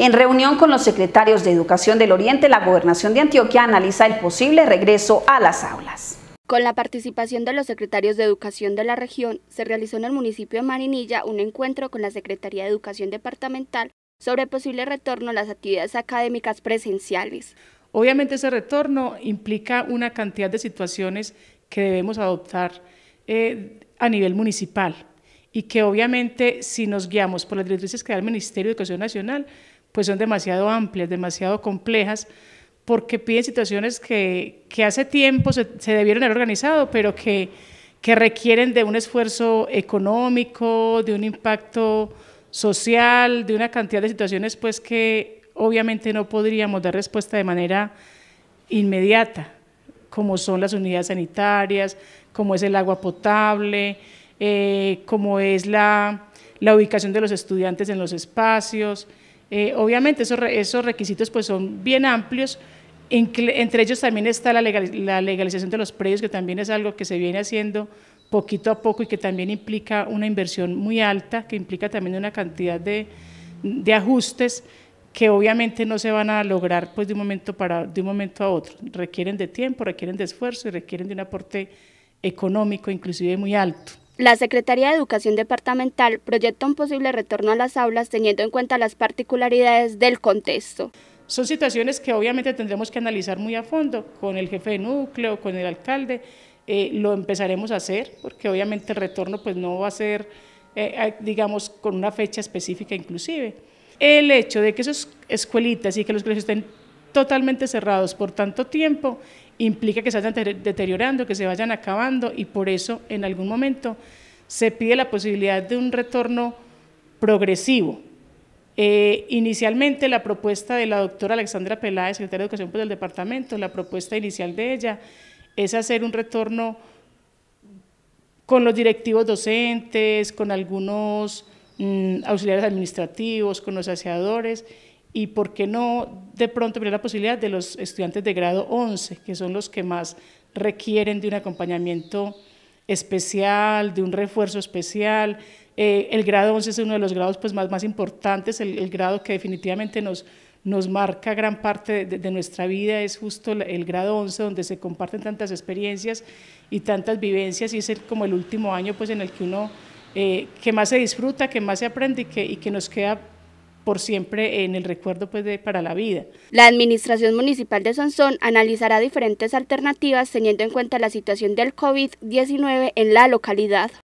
En reunión con los secretarios de Educación del Oriente, la Gobernación de Antioquia analiza el posible regreso a las aulas. Con la participación de los secretarios de Educación de la región, se realizó en el municipio de Marinilla un encuentro con la Secretaría de Educación Departamental sobre el posible retorno a las actividades académicas presenciales. Obviamente ese retorno implica una cantidad de situaciones que debemos adoptar eh, a nivel municipal y que obviamente si nos guiamos por las directrices que da el Ministerio de Educación Nacional, pues son demasiado amplias, demasiado complejas, porque piden situaciones que, hace tiempo se, debieron haber organizado, pero que, requieren de un esfuerzo económico, de un impacto social, de una cantidad de situaciones pues que obviamente no podríamos dar respuesta de manera inmediata, como son las unidades sanitarias, como es el agua potable, eh, como es la ubicación de los estudiantes en los espacios. Eh, obviamente esos, requisitos pues son bien amplios, entre ellos también está la, legalización de los precios, que también es algo que se viene haciendo poquito a poco y que también implica una inversión muy alta, que implica también una cantidad de, de ajustes que obviamente no se van a lograr pues de un momento para de un momento a otro. Requieren de tiempo, requieren de esfuerzo y requieren de un aporte económico inclusive muy alto. La Secretaría de Educación Departamental proyecta un posible retorno a las aulas teniendo en cuenta las particularidades del contexto. Son situaciones que obviamente tendremos que analizar muy a fondo con el jefe de núcleo, con el alcalde, eh, lo empezaremos a hacer porque obviamente el retorno pues no va a ser, eh, eh, digamos, con una fecha específica inclusive. El hecho de que esas escuelitas y que los colegios estén totalmente cerrados por tanto tiempo implica que se vayan deteriorando, que se vayan acabando y por eso en algún momento se pide la posibilidad de un retorno progresivo. Eh, inicialmente la propuesta de la doctora Alexandra Peláez, secretaria de Educación pues, del departamento, la propuesta inicial de ella es hacer un retorno con los directivos docentes, con algunos mm, auxiliares administrativos, con los aseadores, y por qué no de pronto abrir la posibilidad de los estudiantes de grado 11, que son los que más requieren de un acompañamiento especial, de un refuerzo especial. Eh, el grado 11 es uno de los grados pues, más, más importantes, el, grado que definitivamente nos, nos marca gran parte de, nuestra vida, es justo el grado 11 donde se comparten tantas experiencias y tantas vivencias y es como el último año pues, en el que uno eh, que más se disfruta, que más se aprende que, y que nos queda por siempre en el recuerdo pues, para la vida. La Administración Municipal de Sonsón analizará diferentes alternativas teniendo en cuenta la situación del COVID-19 en la localidad.